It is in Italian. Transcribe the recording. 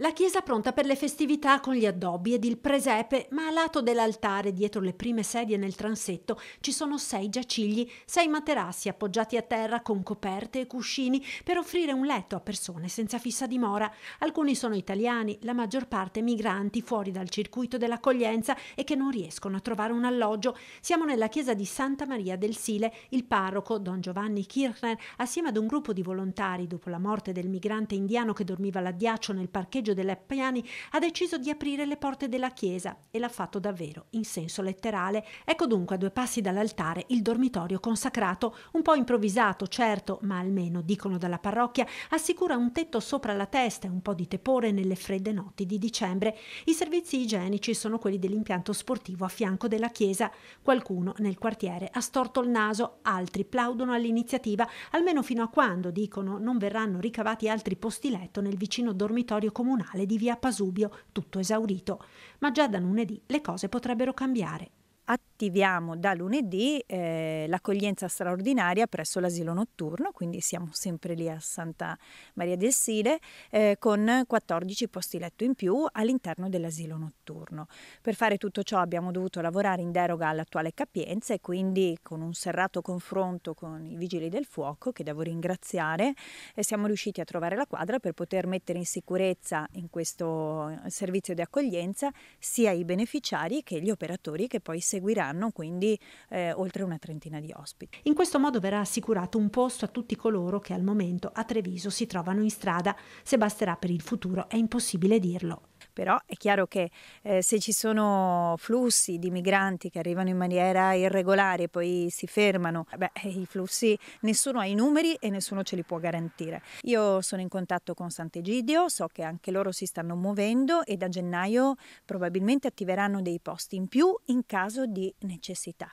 La chiesa pronta per le festività con gli addobbi ed il presepe, ma a lato dell'altare, dietro le prime sedie nel transetto, ci sono sei giacigli, sei materassi appoggiati a terra con coperte e cuscini per offrire un letto a persone senza fissa dimora. Alcuni sono italiani, la maggior parte migranti fuori dal circuito dell'accoglienza e che non riescono a trovare un alloggio. Siamo nella chiesa di Santa Maria del Sile. Il parroco, don Giovanni Kirchner, assieme ad un gruppo di volontari, dopo la morte del migrante indiano che dormiva l'addiaccio nel parcheggio Ambrogio della Piani ha deciso di aprire le porte della chiesa e l'ha fatto davvero in senso letterale. Ecco dunque a due passi dall'altare il dormitorio consacrato, un po' improvvisato certo, ma almeno dicono dalla parrocchia, assicura un tetto sopra la testa e un po' di tepore nelle fredde notti di dicembre. I servizi igienici sono quelli dell'impianto sportivo a fianco della chiesa. Qualcuno nel quartiere ha storto il naso, altri plaudono all'iniziativa, almeno fino a quando, dicono, non verranno ricavati altri posti letto nel vicino dormitorio comunale comunale di via Pasubio, tutto esaurito. Ma già da lunedì le cose potrebbero cambiare. A attiviamo da lunedì eh, l'accoglienza straordinaria presso l'asilo notturno, quindi siamo sempre lì a Santa Maria del Sile, eh, con 14 posti letto in più all'interno dell'asilo notturno. Per fare tutto ciò abbiamo dovuto lavorare in deroga all'attuale capienza e quindi con un serrato confronto con i vigili del fuoco, che devo ringraziare, eh, siamo riusciti a trovare la quadra per poter mettere in sicurezza in questo eh, servizio di accoglienza sia i beneficiari che gli operatori che poi seguiranno saranno quindi eh, oltre una trentina di ospiti. In questo modo verrà assicurato un posto a tutti coloro che al momento a Treviso si trovano in strada. Se basterà per il futuro è impossibile dirlo. Però è chiaro che eh, se ci sono flussi di migranti che arrivano in maniera irregolare e poi si fermano, eh beh, i flussi nessuno ha i numeri e nessuno ce li può garantire. Io sono in contatto con Sant'Egidio, so che anche loro si stanno muovendo e da gennaio probabilmente attiveranno dei posti in più in caso di necessità.